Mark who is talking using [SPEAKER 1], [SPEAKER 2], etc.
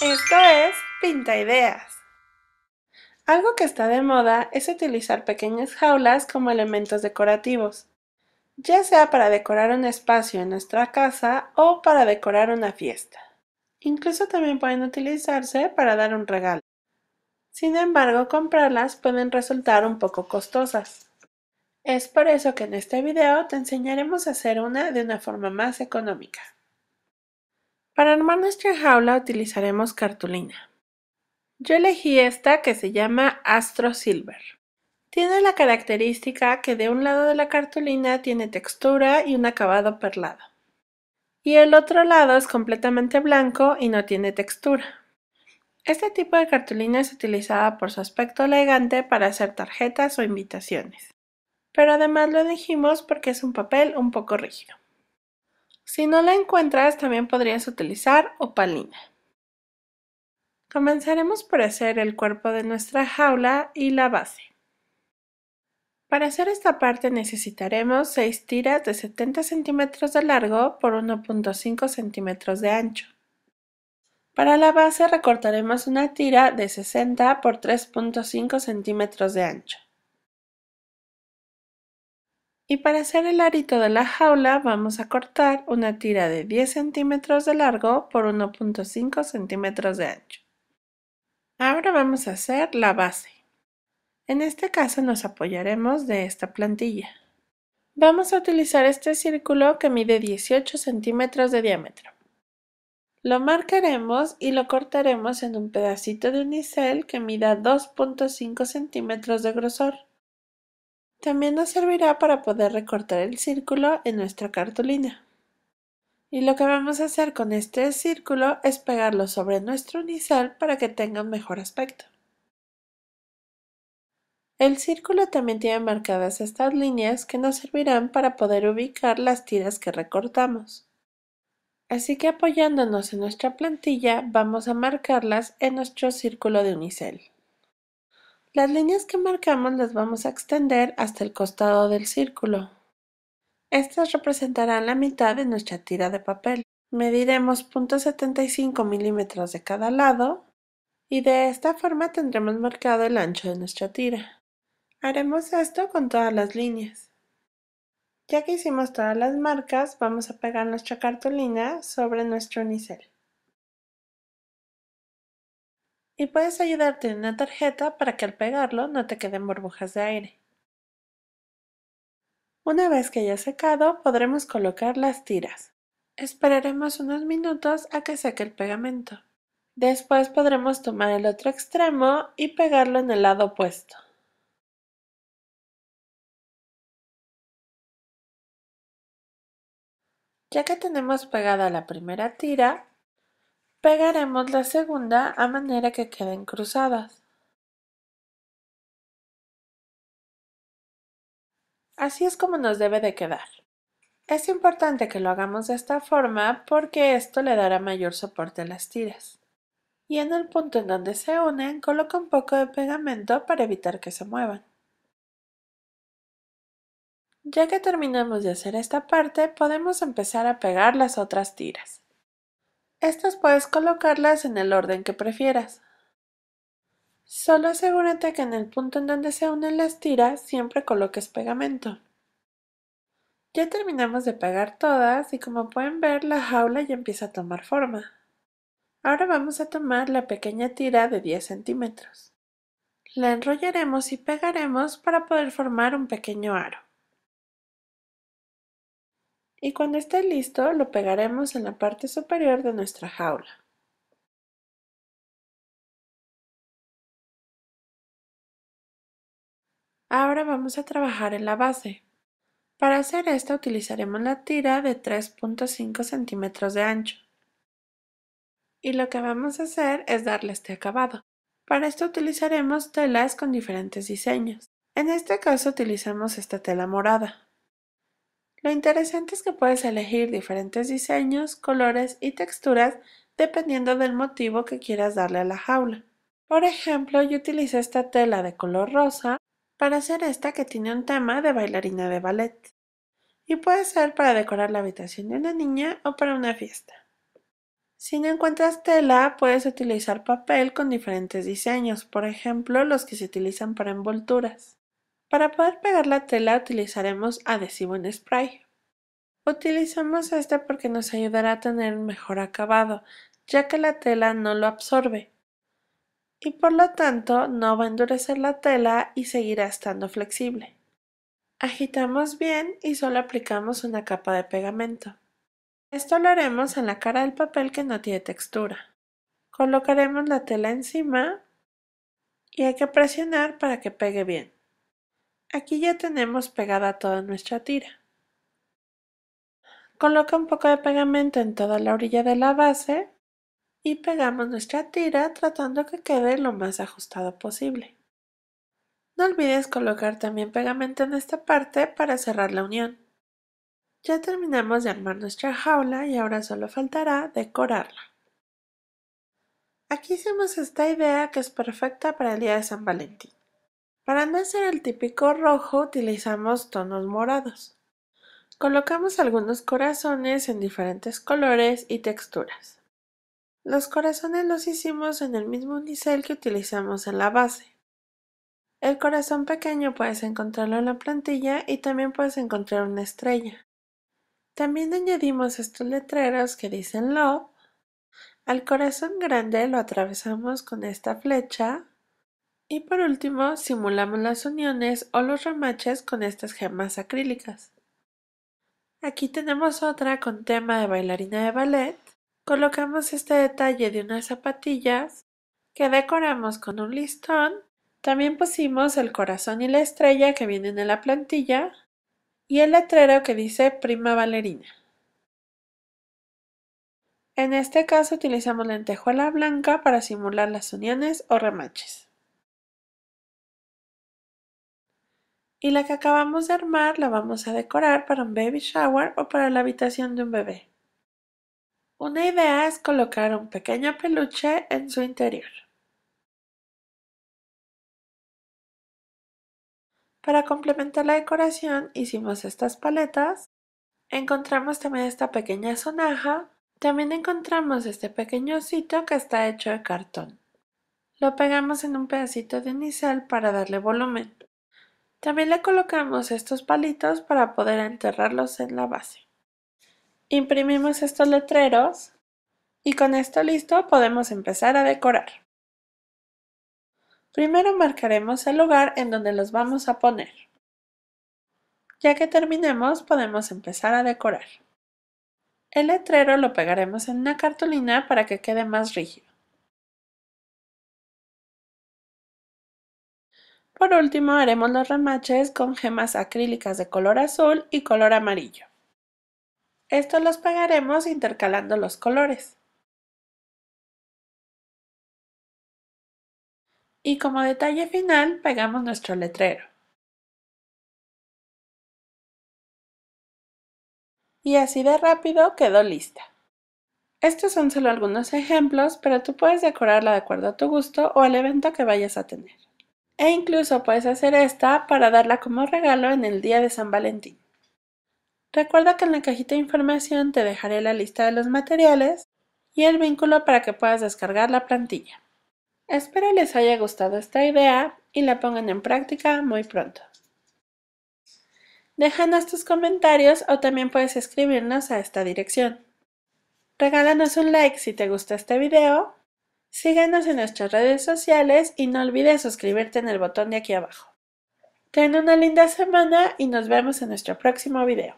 [SPEAKER 1] Esto es Pinta Ideas. Algo que está de moda es utilizar pequeñas jaulas como elementos decorativos, ya sea para decorar un espacio en nuestra casa o para decorar una fiesta. Incluso también pueden utilizarse para dar un regalo. Sin embargo, comprarlas pueden resultar un poco costosas. Es por eso que en este video te enseñaremos a hacer una de una forma más económica. Para armar nuestra jaula utilizaremos cartulina. Yo elegí esta que se llama Astro Silver. Tiene la característica que de un lado de la cartulina tiene textura y un acabado perlado. Y el otro lado es completamente blanco y no tiene textura. Este tipo de cartulina es utilizada por su aspecto elegante para hacer tarjetas o invitaciones. Pero además lo elegimos porque es un papel un poco rígido. Si no la encuentras, también podrías utilizar opalina. Comenzaremos por hacer el cuerpo de nuestra jaula y la base. Para hacer esta parte necesitaremos 6 tiras de 70 centímetros de largo por 1.5 centímetros de ancho. Para la base recortaremos una tira de 60 por 3.5 centímetros de ancho. Y para hacer el arito de la jaula vamos a cortar una tira de 10 centímetros de largo por 1.5 centímetros de ancho. Ahora vamos a hacer la base. En este caso nos apoyaremos de esta plantilla. Vamos a utilizar este círculo que mide 18 centímetros de diámetro. Lo marcaremos y lo cortaremos en un pedacito de unicel que mida 2.5 centímetros de grosor. También nos servirá para poder recortar el círculo en nuestra cartulina. Y lo que vamos a hacer con este círculo es pegarlo sobre nuestro unicel para que tenga un mejor aspecto. El círculo también tiene marcadas estas líneas que nos servirán para poder ubicar las tiras que recortamos. Así que apoyándonos en nuestra plantilla vamos a marcarlas en nuestro círculo de unicel. Las líneas que marcamos las vamos a extender hasta el costado del círculo. Estas representarán la mitad de nuestra tira de papel. Mediremos 0.75 milímetros de cada lado y de esta forma tendremos marcado el ancho de nuestra tira. Haremos esto con todas las líneas. Ya que hicimos todas las marcas, vamos a pegar nuestra cartulina sobre nuestro unicel. y puedes ayudarte en una tarjeta para que al pegarlo no te queden burbujas de aire. Una vez que haya secado, podremos colocar las tiras. Esperaremos unos minutos a que seque el
[SPEAKER 2] pegamento. Después podremos tomar el otro extremo y pegarlo en el lado opuesto. Ya que tenemos pegada la primera tira, Pegaremos la segunda a manera que queden cruzadas. Así es como nos debe de quedar.
[SPEAKER 1] Es importante que lo hagamos de esta forma porque esto le dará mayor soporte a las tiras. Y en el punto en donde se unen, coloca un poco de pegamento para evitar que se muevan. Ya que terminamos de hacer esta parte, podemos empezar a pegar las otras tiras. Estas puedes colocarlas en el orden que prefieras. Solo asegúrate que en el punto en donde se unen las tiras siempre coloques pegamento. Ya terminamos de pegar todas y como pueden ver la jaula ya empieza a tomar forma. Ahora vamos a tomar la pequeña tira de 10 centímetros. La enrollaremos y pegaremos para poder formar un pequeño aro
[SPEAKER 2] y cuando esté listo lo pegaremos en la parte superior de nuestra jaula. Ahora vamos a trabajar en la base. Para hacer esto
[SPEAKER 1] utilizaremos la tira de 3.5 centímetros de ancho. Y lo que vamos a hacer es darle este acabado. Para esto utilizaremos telas con diferentes diseños. En este caso utilizamos esta tela morada. Lo interesante es que puedes elegir diferentes diseños, colores y texturas dependiendo del motivo que quieras darle a la jaula. Por ejemplo, yo utilicé esta tela de color rosa para hacer esta que tiene un tema de bailarina de ballet. Y puede ser para decorar la habitación de una niña o para una fiesta. Si no encuentras tela, puedes utilizar papel con diferentes diseños, por ejemplo los que se utilizan para envolturas. Para poder pegar la tela utilizaremos adhesivo en spray. Utilizamos este porque nos ayudará a tener un mejor acabado, ya que la tela no lo absorbe y por lo tanto no va a endurecer la tela y seguirá estando flexible. Agitamos bien y solo aplicamos una capa de pegamento. Esto lo haremos en la cara del papel que no tiene textura. Colocaremos la tela encima y hay que presionar para que pegue bien. Aquí ya tenemos pegada toda nuestra tira. Coloca un poco de pegamento en toda la orilla de la base y pegamos nuestra tira tratando que quede lo más ajustado posible. No olvides colocar también pegamento en esta parte para cerrar la unión. Ya terminamos de armar nuestra jaula y ahora solo faltará decorarla. Aquí hicimos esta idea que es perfecta para el día de San Valentín. Para no hacer el típico rojo utilizamos tonos morados. Colocamos algunos corazones en diferentes colores y texturas. Los corazones los hicimos en el mismo unicel que utilizamos en la base. El corazón pequeño puedes encontrarlo en la plantilla y también puedes encontrar una estrella. También añadimos estos letreros que dicen Love. Al corazón grande lo atravesamos con esta flecha y por último, simulamos las uniones o los remaches con estas gemas acrílicas. Aquí tenemos otra con tema de bailarina de ballet. Colocamos este detalle de unas zapatillas que decoramos con un listón. También pusimos el corazón y la estrella que vienen en la plantilla y el letrero que dice prima bailarina. En este caso utilizamos lentejuela blanca para simular las uniones o remaches. Y la que acabamos de armar la vamos a decorar para un baby shower o para la habitación de un bebé. Una idea es colocar un
[SPEAKER 2] pequeño peluche en su interior. Para complementar la decoración hicimos estas paletas,
[SPEAKER 1] encontramos también esta pequeña sonaja, también encontramos este pequeño osito que está hecho de cartón. Lo pegamos en un pedacito de unicel para darle volumen. También le colocamos estos palitos para poder enterrarlos en la base. Imprimimos estos letreros y con esto listo podemos empezar a decorar. Primero marcaremos el lugar en donde los vamos a poner. Ya que terminemos podemos
[SPEAKER 2] empezar a decorar. El letrero lo pegaremos en una cartulina para que quede más rígido.
[SPEAKER 1] Por último haremos los remaches con gemas acrílicas de color azul y color amarillo.
[SPEAKER 2] Estos los pegaremos intercalando los colores. Y como detalle final pegamos nuestro letrero. Y así de rápido quedó lista. Estos son solo algunos
[SPEAKER 1] ejemplos, pero tú puedes decorarla de acuerdo a tu gusto o al evento que vayas a tener. E incluso puedes hacer esta para darla como regalo en el día de San Valentín. Recuerda que en la cajita de información te dejaré la lista de los materiales y el vínculo para que puedas descargar la plantilla. Espero les haya gustado esta idea y la pongan en práctica muy pronto. Déjanos tus comentarios o también puedes escribirnos a esta dirección. Regálanos un like si te gusta este video Síguenos en nuestras redes sociales y no olvides suscribirte en el botón de aquí
[SPEAKER 2] abajo. Ten una linda semana y nos vemos en nuestro próximo video.